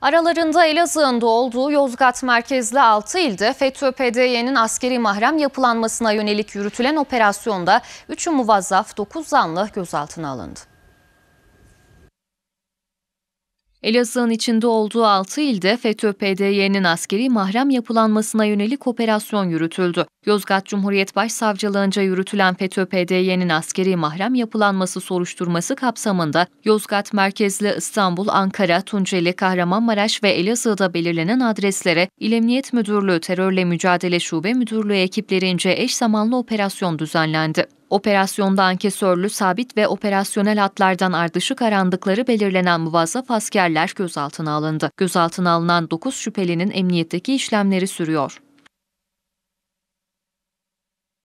Aralarında Elazığ'ında olduğu Yozgat merkezli 6 ilde FETÖ-PDY'nin askeri mahrem yapılanmasına yönelik yürütülen operasyonda 3'ü muvazzaf 9 zanlı gözaltına alındı. Elazığ'ın içinde olduğu 6 ilde FETÖ-PDY'nin askeri mahrem yapılanmasına yönelik operasyon yürütüldü. Yozgat Cumhuriyet Başsavcılığınca yürütülen FETÖ-PDY'nin askeri mahrem yapılanması soruşturması kapsamında Yozgat merkezli İstanbul, Ankara, Tunceli, Kahramanmaraş ve Elazığ'da belirlenen adreslere İl Emniyet Müdürlüğü Terörle Mücadele Şube Müdürlüğü ekiplerince eş zamanlı operasyon düzenlendi. Operasyonda ankesörlü, sabit ve operasyonel hatlardan ardışık arandıkları belirlenen muvazzaf askerler gözaltına alındı. Gözaltına alınan 9 şüphelinin emniyetteki işlemleri sürüyor.